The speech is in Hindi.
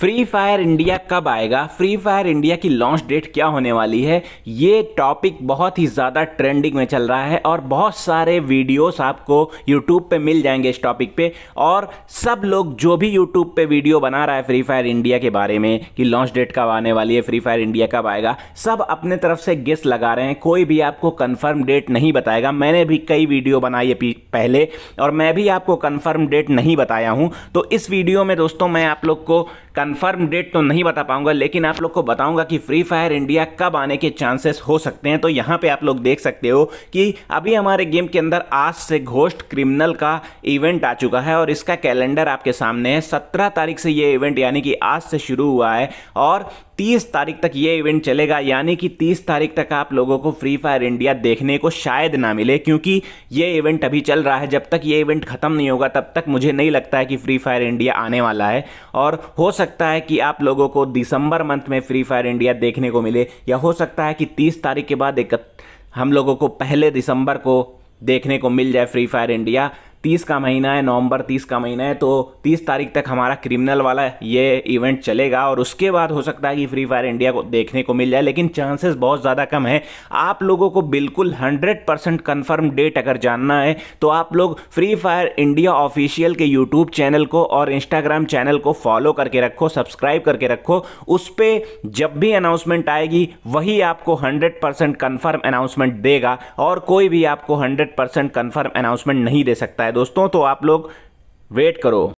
फ्री फायर इंडिया कब आएगा फ्री फायर इंडिया की लॉन्च डेट क्या होने वाली है ये टॉपिक बहुत ही ज़्यादा ट्रेंडिंग में चल रहा है और बहुत सारे वीडियोस आपको यूट्यूब पे मिल जाएंगे इस टॉपिक पे और सब लोग जो भी यूट्यूब पे वीडियो बना रहा है फ्री फायर इंडिया के बारे में कि लॉन्च डेट कब आने वाली है फ्री फायर इंडिया कब आएगा सब अपने तरफ से गेस लगा रहे हैं कोई भी आपको कन्फर्म डेट नहीं बताएगा मैंने भी कई वीडियो बनाई है पहले और मैं भी आपको कन्फर्म डेट नहीं बताया हूँ तो इस वीडियो में दोस्तों मैं आप लोग को कंफर्म डेट तो नहीं बता पाऊंगा लेकिन आप लोग को बताऊंगा कि फ्री फायर इंडिया कब आने के चांसेस हो सकते हैं तो यहाँ पे आप लोग देख सकते हो कि अभी हमारे गेम के अंदर आज से घोष्ट क्रिमिनल का इवेंट आ चुका है और इसका कैलेंडर आपके सामने है सत्रह तारीख से ये इवेंट यानी कि आज से शुरू हुआ है और तीस तारीख तक ये इवेंट चलेगा यानी कि तीस तारीख तक आप लोगों को फ्री फायर इंडिया देखने को शायद ना मिले क्योंकि ये इवेंट अभी चल रहा है जब तक ये इवेंट ख़त्म नहीं होगा तब तक मुझे नहीं लगता है कि फ्री फायर इंडिया आने वाला है और हो सकता है कि आप लोगों को दिसंबर मंथ में फ्री फायर इंडिया देखने को मिले या हो सकता है कि तीस तारीख के बाद एक हम लोगों को पहले दिसंबर को देखने को मिल जाए फ्री फायर इंडिया तीस का महीना है नवंबर तीस का महीना है तो तीस तारीख तक हमारा क्रिमिनल वाला ये इवेंट चलेगा और उसके बाद हो सकता है कि फ्री फायर इंडिया को देखने को मिल जाए लेकिन चांसेस बहुत ज़्यादा कम है आप लोगों को बिल्कुल हंड्रेड परसेंट कन्फर्म डेट अगर जानना है तो आप लोग फ्री फायर इंडिया ऑफिशियल के यूट्यूब चैनल को और इंस्टाग्राम चैनल को फॉलो करके रखो सब्सक्राइब करके रखो उस पर जब भी अनाउंसमेंट आएगी वही आपको हंड्रेड परसेंट कन्फर्म अनाउंसमेंट देगा और कोई भी आपको हंड्रेड परसेंट कन्फर्म अनाउंसमेंट नहीं दे सकता है दोस्तों तो आप लोग वेट करो